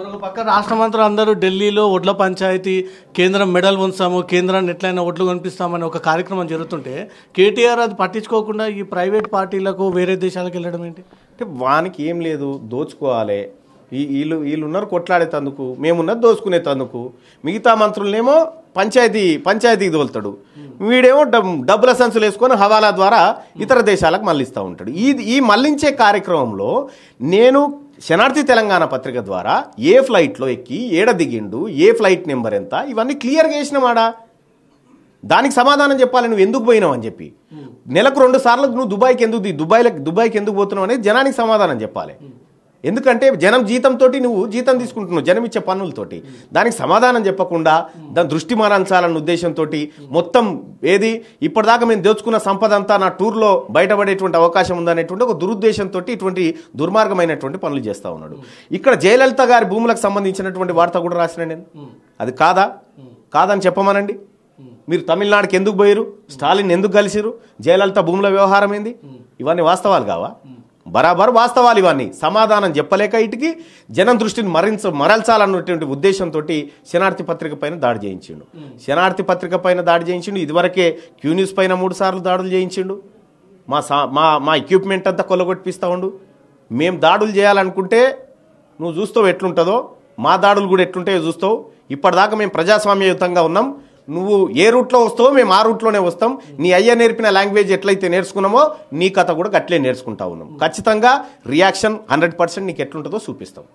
మరొక పక్క మంత్రులు అందరూ ఢిల్లీలో ఒడ్ల పంచాయతీ కేంద్రం మెడల్ ఉంచాము కేంద్రాన్ని ఎట్లయినా ఒడ్లు కనిపిస్తామని ఒక కార్యక్రమం జరుగుతుంటే కేటీఆర్ అది పట్టించుకోకుండా ఈ ప్రైవేట్ పార్టీలకు వేరే దేశాలకు వెళ్ళడం ఏంటి అంటే వానికి ఏం లేదు దోచుకోవాలి ఈ వీళ్ళు వీళ్ళు ఉన్నారు కొట్లాడే తందుకు మేమున్నది తందుకు మిగతా మంత్రులనేమో పంచాయతీ పంచాయతీకి దోలుతాడు వీడేమో డబ్ డబ్బుల సంచులు వేసుకొని హవాలా ద్వారా ఇతర దేశాలకు మళ్ళిస్తూ ఉంటాడు ఈ ఈ మళ్ళించే కార్యక్రమంలో నేను శనార్థి తెలంగాణ పత్రిక ద్వారా ఏ ఫ్లైట్లో ఎక్కి ఏడ దిగిండు ఏ ఫ్లైట్ నెంబర్ ఎంత ఇవన్నీ క్లియర్గా వేసినవాడా దానికి సమాధానం చెప్పాలి నువ్వు ఎందుకు పోయినావు అని చెప్పి నెలకు రెండు సార్లు నువ్వు దుబాయ్కి ఎందుకు దుబాయ్ దుబాయ్కి ఎందుకు పోతున్నావు అనేది జనానికి సమాధానం చెప్పాలి ఎందుకంటే జనం జీతంతో నువ్వు జీతం తీసుకుంటున్నావు జనం ఇచ్చే పన్నులతోటి దానికి సమాధానం చెప్పకుండా దాని దృష్టి మారించాలన్న ఉద్దేశంతో మొత్తం ఏది ఇప్పటిదాకా మేము దోచుకున్న సంపద అంతా నా టూర్లో బయటపడేటువంటి అవకాశం ఉందనేటువంటి ఒక దురుద్దేశంతో ఇటువంటి దుర్మార్గమైనటువంటి పనులు చేస్తూ ఉన్నాడు ఇక్కడ జయలలిత గారి భూములకు సంబంధించినటువంటి వార్త కూడా రాసిన నేను అది కాదా కాదని చెప్పమనండి మీరు తమిళనాడుకి ఎందుకు పోయారు స్టాలిన్ ఎందుకు కలిసిరు జయలలిత భూముల వ్యవహారం ఏంది ఇవన్నీ వాస్తవాలు కావా బరాబర్ వాస్తవాలు ఇవన్నీ సమాధానం చెప్పలేక ఇటుకి జనం దృష్టిని మరించ మరల్చాలన్నటువంటి ఉద్దేశంతో శనార్థి పత్రిక పైన దాడి చేయించిండు శనార్థి పత్రిక పైన దాడి చేయించిండు ఇదివరకే క్యూ న్యూస్ పైన మూడు సార్లు దాడులు చేయించిండు మా సా మా మా ఎక్విప్మెంట్ అంతా కొల్లగొట్టిపిస్తూ ఉండు మేము దాడులు చేయాలనుకుంటే నువ్వు చూస్తావు ఎట్లుంటుందో మా దాడులు కూడా ఎట్లుంటాయో చూస్తావు ఇప్పటిదాకా మేము ప్రజాస్వామ్యయుతంగా ఉన్నాం నువ్వు ఏ రూట్లో వస్తావో మేము ఆ రూట్లోనే వస్తాం నీ అయ్య నేర్పిన లాంగ్వేజ్ ఎట్లయితే నేర్చుకున్నామో నీ కథ కూడా గట్లే నేర్చుకుంటా ఉన్నాం ఖచ్చితంగా రియాక్షన్ హండ్రెడ్ పర్సెంట్ నీకు ఎట్లుంటుందో చూపిస్తాం